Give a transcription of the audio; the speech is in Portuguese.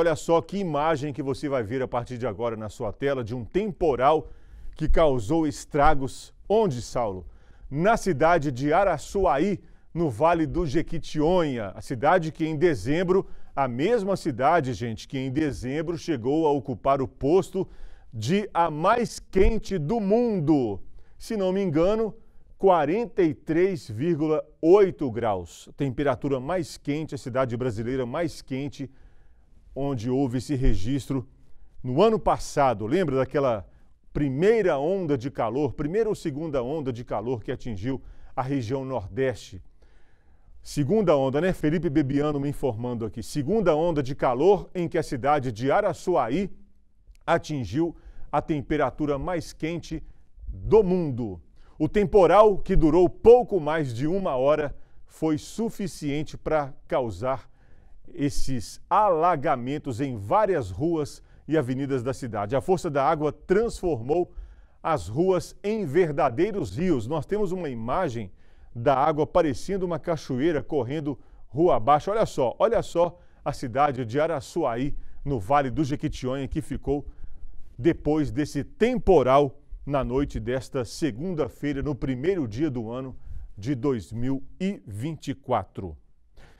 Olha só que imagem que você vai ver a partir de agora na sua tela de um temporal que causou estragos onde, Saulo? Na cidade de Araçuaí, no Vale do Jequitinhonha, a cidade que em dezembro, a mesma cidade, gente, que em dezembro chegou a ocupar o posto de a mais quente do mundo. Se não me engano, 43,8 graus. Temperatura mais quente, a cidade brasileira mais quente onde houve esse registro no ano passado. Lembra daquela primeira onda de calor, primeira ou segunda onda de calor que atingiu a região Nordeste? Segunda onda, né? Felipe Bebiano me informando aqui. Segunda onda de calor em que a cidade de Araçuaí atingiu a temperatura mais quente do mundo. O temporal, que durou pouco mais de uma hora, foi suficiente para causar esses alagamentos em várias ruas e avenidas da cidade. A força da água transformou as ruas em verdadeiros rios. Nós temos uma imagem da água parecendo uma cachoeira correndo rua abaixo. Olha só, olha só a cidade de Araçuaí, no Vale do Jequitinhonha, que ficou depois desse temporal na noite desta segunda-feira, no primeiro dia do ano de 2024.